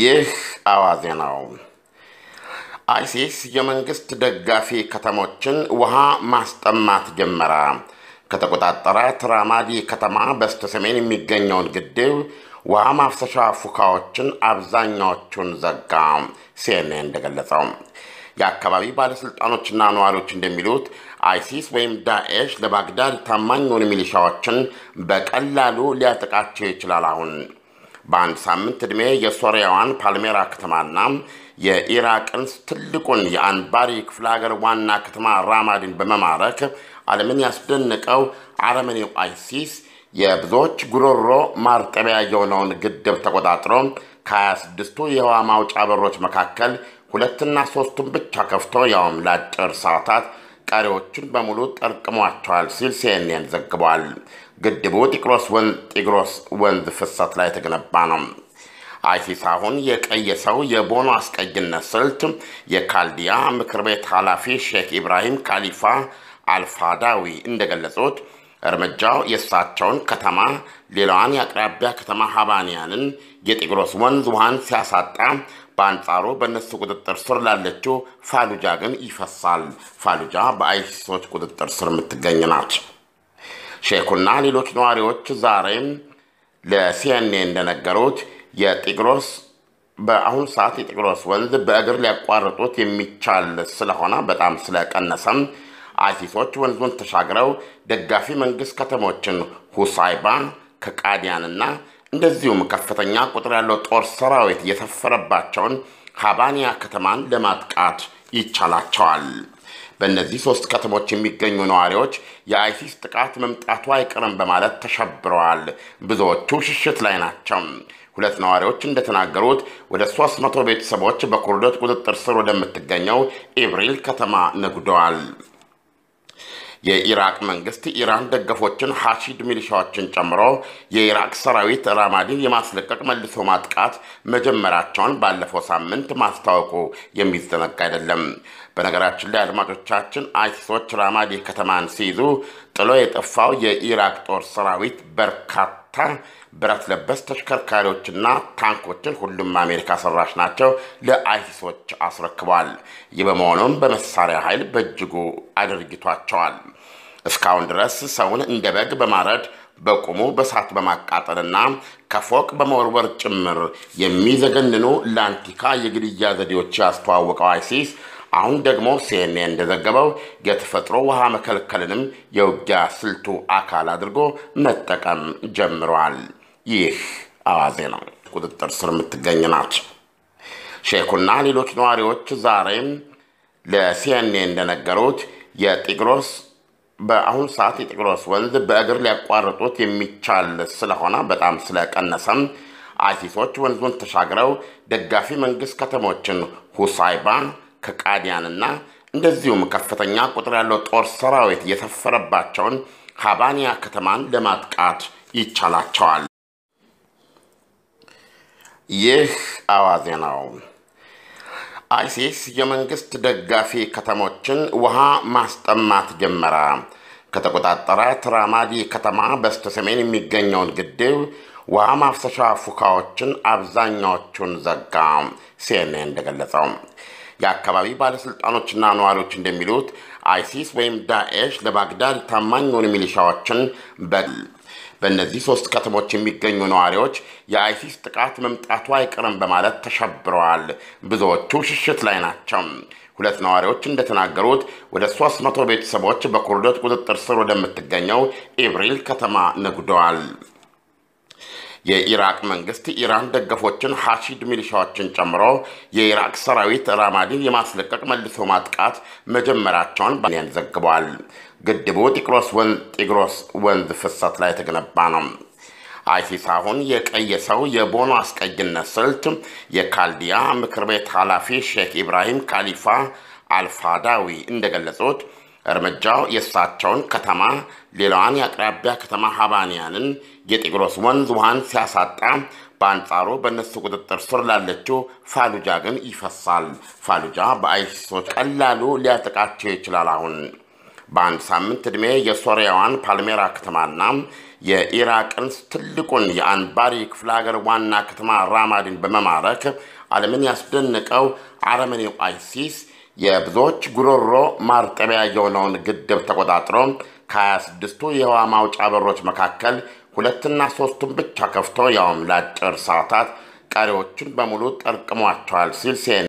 ይህ አዋዜ ነው። አይሲስ የመንግሥት ደጋፊ ከተሞችን ውሃ ማስጠማት ጀመረ። ከተቆጣጠራት ራማዲ ከተማ በስተሰሜን የሚገኘውን ግድብ ውሃ ማፍሰሻ ፉካዎችን አብዛኛዎቹን ዘጋ። ሲኤንኤን እንደገለጸው የአካባቢ ባለሥልጣኖችና ነዋሪዎች እንደሚሉት አይሲስ ወይም ዳኤሽ ለባግዳድ ታማኝ የሆኑ ሚሊሻዎችን በቀላሉ ሊያጠቃቸው ይችላል አሁን በአንድ ሳምንት ዕድሜ የሶሪያዋን ፓልሜራ ከተማና የኢራቅን ትልቁን የአንባሪ ክፍለ ሀገር ዋና ከተማ ራማዲን በመማረክ ዓለምን ያስደነቀው አረመኔው አይሲስ የብዙዎች ጉሮሮ ማርጠቢያ የሆነውን ግድብ ተቆጣጥሮ ከ26ቱ የውሃ ማውጫ በሮች መካከል ሁለትና ሶስቱን ብቻ ከፍቶ ያውም ለአጭር ሰዓታት ቀሪዎቹን በሙሉ ጠርቅሟቸዋል ሲል ሲኤንኤን ዘግቧል። ግድቡ ጢግሮስ ወንዝ ፍሰት ላይ የተገነባ ነው። አይሲስ አሁን የቀየ ሰው የቦኖ አስቀይነት ስልት የካልዲያ ምክር ቤት ኃላፊ ሼክ ኢብራሂም ካሊፋ አልፋዳዊ እንደገለጹት እርምጃው የእሳቸውን ከተማ ሌላዋን የአቅራቢያ ከተማ ሀባንያንን የጢግሮስ ወንዝ ውሃን ሲያሳጣ፣ በአንጻሩ በእነሱ ቁጥጥር ስር ላለችው ፋሉጃ ግን ይፈሳል። ፋሉጃ በአይሲሶች ቁጥጥር ስር የምትገኝ ናት። ሼኩና ሌሎች ነዋሪዎች ዛሬም ለሲኤንኤ እንደነገሩት የጢግሮስ በአሁኑ ሰዓት የጢግሮስ ወንዝ በእግር ሊያቋርጡት የሚቻል ስለሆነ በጣም ስለቀነሰም አይሲሶች ወንዙን ተሻግረው ደጋፊ መንግስት ከተሞችን ሁሳይባ ከቃዲያንና እንደዚሁም ከፍተኛ ቁጥር ያለው ጦር ሰራዊት የሰፈረባቸውን ሀባንያ ከተማን ለማጥቃት ይቻላቸዋል። በእነዚህ ሶስት ከተሞች የሚገኙ ነዋሪዎች የአይሲስ ጥቃት መምጣቱ አይቀርም በማለት ተሸብረዋል። ብዙዎቹ ሽሽት ላይ ናቸው። ሁለት ነዋሪዎች እንደተናገሩት ወደ 300 ቤተሰቦች በኩርዶች ቁጥጥር ስር ወደምትገኘው ኢብሪል ከተማ ነጉደዋል። የኢራቅ መንግስት ኢራን ደገፎችን ሐሺድ ሚሊሻዎችን ጨምሮ የኢራቅ ሰራዊት ራማዲን የማስለቀቅ መልሶ ማጥቃት መጀመራቸውን ባለፈው ሳምንት ማስታወቁ የሚዘነጋ አይደለም። በነገራችን ላይ አድማጮቻችን አይሲሶች ራማዲ ከተማን ሲይዙ ጥሎ የጠፋው የኢራቅ ጦር ሰራዊት በርካታ ታንክ ብረት ለበስ ተሽከርካሪዎችና ታንኮችን ሁሉም አሜሪካ ሰራሽ ናቸው ለአይሲሶች አስረክቧል። ይህ በመሆኑም በመሳሪያ ኃይል በእጅጉ አድርጊቷቸዋል። እስካሁን ድረስ ሰውን እንደ በግ በማረድ በቁሙ በሳት በማቃጠልና ከፎቅ በመወርወር ጭምር የሚዘገንኑ ላንቲካ የግድያ ዘዴዎች ያስተዋወቀው አይሲስ አሁን ደግሞ ሲኤንኤን እንደዘገበው የተፈጥሮ ውሃ መከልከልንም የውጊያ ስልቱ አካል አድርጎ መጠቀም ጀምረዋል። ይህ አዋዜ ነው፣ ቁጥጥር ስር የምትገኝ ናት። ሼኩና ሌሎች ነዋሪዎች ዛሬም ለሲኤንኤ እንደነገሩት የጢግሮስ በአሁኑ ሰዓት የጢግሮስ ወንዝ በእግር ሊያቋርጡት የሚቻል ስለሆነ በጣም ስለቀነሰም አይሲሶች ወንዙን ተሻግረው ደጋፊ መንግስት ከተሞችን ሁሳይባ ከቃዲያንና እንደዚሁም ከፍተኛ ቁጥር ያለው ጦር ሰራዊት የሰፈረባቸውን ሀባንያ ከተማን ለማጥቃት ይቻላቸዋል። ይህ አዋዜ ነው። አይሲስ የመንግስት ደጋፊ ከተሞችን ውሃ ማስጠማት ጀመረ። ከተቆጣጠረ ትራማዲ ከተማ በስተሰሜን የሚገኘውን ግድብ ውሃ ማፍሰሻ ፉካዎችን አብዛኛዎቹን ዘጋ። ሲኤንኤን እንደገለጸው የአካባቢ ባለሥልጣኖችና ነዋሪዎች እንደሚሉት አይሲስ ወይም ዳኤሽ ለባግዳድ ታማኝ የሆኑ ሚሊሻዎችን በእነዚህ ሶስት ከተሞች የሚገኙ ነዋሪዎች የአይሲስ ጥቃት መምጣቱ አይቀርም በማለት ተሸብረዋል። ብዙዎቹ ሽሽት ላይ ናቸው። ሁለት ነዋሪዎች እንደተናገሩት ወደ 300 ቤተሰቦች በኩርዶች ቁጥጥር ስር ወደምትገኘው ኢብሪል ከተማ ነጉደዋል። የኢራቅ መንግስት ኢራን ደገፎችን ሐሺድ ሚሊሻዎችን ጨምሮ የኢራቅ ሰራዊት ራማዲን የማስለቀቅ መልሶ ማጥቃት መጀመራቸውን ባንያን ዘግቧል። ግድቡ ጢግሮስ ወንዝ ፍሰት ላይ የተገነባ ነው። አይሲስ አሁን የቀየሰው የቦኖ አስቀይነት ስልት የካልዲያ ምክር ቤት ኃላፊ ሼክ ኢብራሂም ካሊፋ አልፋዳዊ እንደገለጹት እርምጃው የእሳቸውን ከተማ ሌላዋን የአቅራቢያ ከተማ ሀባንያንን የጤግሮስ ወንዝ ውሃን ሲያሳጣ፣ በአንጻሩ በእነሱ ቁጥጥር ስር ላለችው ፋሉጃ ግን ይፈሳል። ፋሉጃ በአይሲሶች ቀላሉ ሊያጠቃቸው ይችላል። አሁን በአንድ ሳምንት ዕድሜ የሶሪያዋን ፓልሜራ ከተማና የኢራቅን ትልቁን የአንባሪ ክፍለ ሀገር ዋና ከተማ ራማዲን በመማረክ ዓለምን ያስደነቀው አረመኔው አይሲስ የብዙዎች ጉሮሮ ማርጠቢያ የሆነውን ግድብ ተቆጣጥሮ ከ26ቱ የውሃ ማውጫ በሮች መካከል ሁለትና ሶስቱን ብቻ ከፍቶ ያውም ለአጭር ሰዓታት ቀሪዎቹን በሙሉ ጠርቅሟቸዋል ሲል